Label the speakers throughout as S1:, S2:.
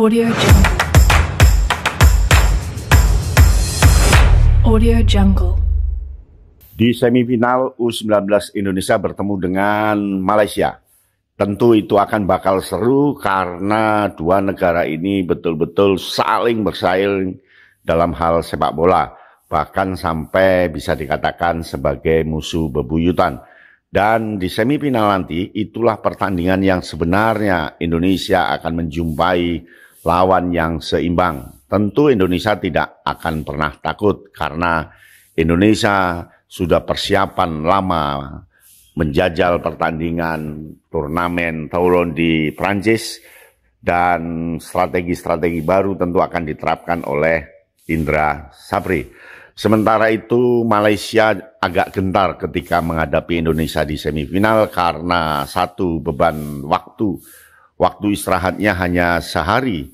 S1: Audio Jungle. Audio Jungle. Di semifinal U19 Indonesia bertemu dengan Malaysia. Tentu itu akan bakal seru karena dua negara ini betul-betul saling bersaing dalam hal sepak bola. Bahkan sampai bisa dikatakan sebagai musuh bebuyutan. Dan di semifinal nanti itulah pertandingan yang sebenarnya Indonesia akan menjumpai lawan yang seimbang. Tentu Indonesia tidak akan pernah takut karena Indonesia sudah persiapan lama menjajal pertandingan turnamen Toulon di Prancis dan strategi-strategi baru tentu akan diterapkan oleh Indra Sapri. Sementara itu Malaysia agak gentar ketika menghadapi Indonesia di semifinal karena satu beban waktu. Waktu istirahatnya hanya sehari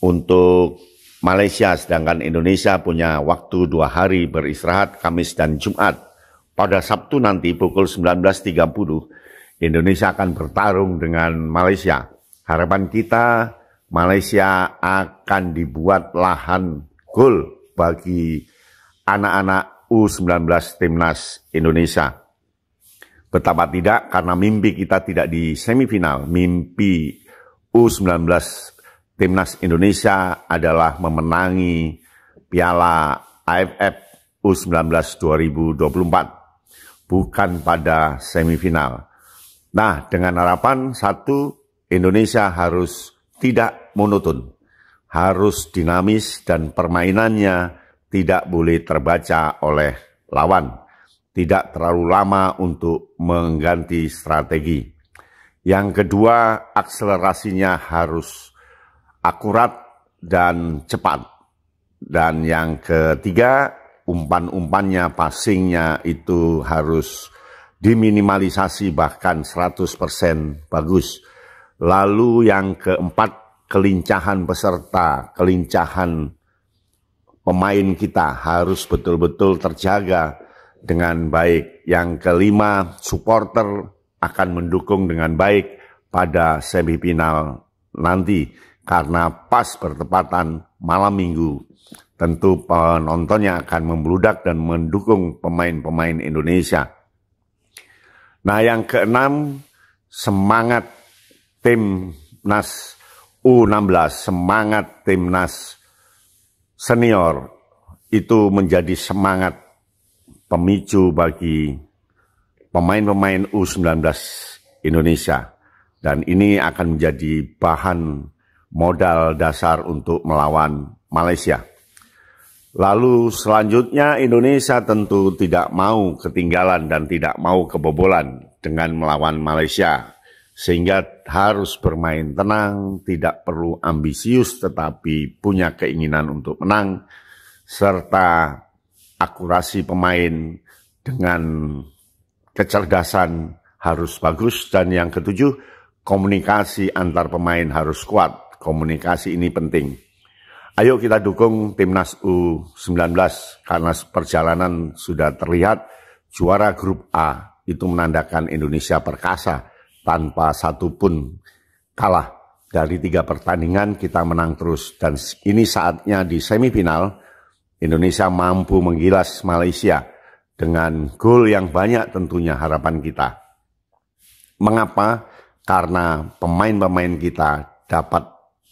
S1: untuk Malaysia, sedangkan Indonesia punya waktu dua hari beristirahat Kamis dan Jumat. Pada Sabtu nanti pukul 19.30, Indonesia akan bertarung dengan Malaysia. Harapan kita, Malaysia akan dibuat lahan gol bagi anak-anak U19 Timnas Indonesia. Betapa tidak, karena mimpi kita tidak di semifinal, mimpi U19 timnas Indonesia adalah memenangi Piala AFF U19 2024, bukan pada semifinal. Nah, dengan harapan satu, Indonesia harus tidak monoton, harus dinamis dan permainannya tidak boleh terbaca oleh lawan, tidak terlalu lama untuk mengganti strategi. Yang kedua, akselerasinya harus akurat dan cepat. Dan yang ketiga, umpan-umpannya, passingnya itu harus diminimalisasi bahkan 100% bagus. Lalu yang keempat, kelincahan peserta, kelincahan pemain kita harus betul-betul terjaga dengan baik. Yang kelima, supporter akan mendukung dengan baik pada semifinal nanti karena pas bertepatan malam minggu. Tentu penontonnya akan membludak dan mendukung pemain-pemain Indonesia. Nah yang keenam, semangat timnas U16, semangat timnas senior itu menjadi semangat pemicu bagi pemain-pemain U19 Indonesia. Dan ini akan menjadi bahan modal dasar untuk melawan Malaysia. Lalu selanjutnya Indonesia tentu tidak mau ketinggalan dan tidak mau kebobolan dengan melawan Malaysia. Sehingga harus bermain tenang, tidak perlu ambisius tetapi punya keinginan untuk menang serta akurasi pemain dengan kecerdasan harus bagus dan yang ketujuh komunikasi antar pemain harus kuat komunikasi ini penting. Ayo kita dukung timnas U19 karena perjalanan sudah terlihat juara grup A itu menandakan Indonesia perkasa tanpa satu pun kalah. Dari tiga pertandingan kita menang terus dan ini saatnya di semifinal Indonesia mampu menggilas Malaysia dengan gol yang banyak tentunya harapan kita. Mengapa? Karena pemain-pemain kita dapat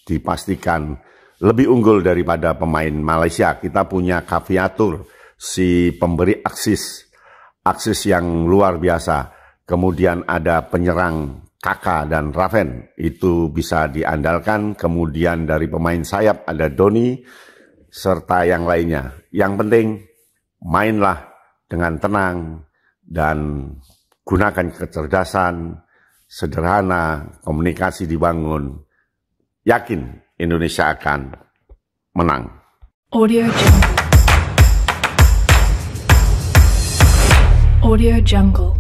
S1: dipastikan lebih unggul daripada pemain Malaysia. Kita punya Kaviatur, si pemberi aksis, aksis yang luar biasa. Kemudian ada penyerang Kaka dan Raven, itu bisa diandalkan. Kemudian dari pemain sayap ada Doni, serta yang lainnya. Yang penting mainlah dengan tenang dan gunakan kecerdasan, sederhana, komunikasi dibangun, Yakin Indonesia akan menang. Audio Jungle. Audio Jungle.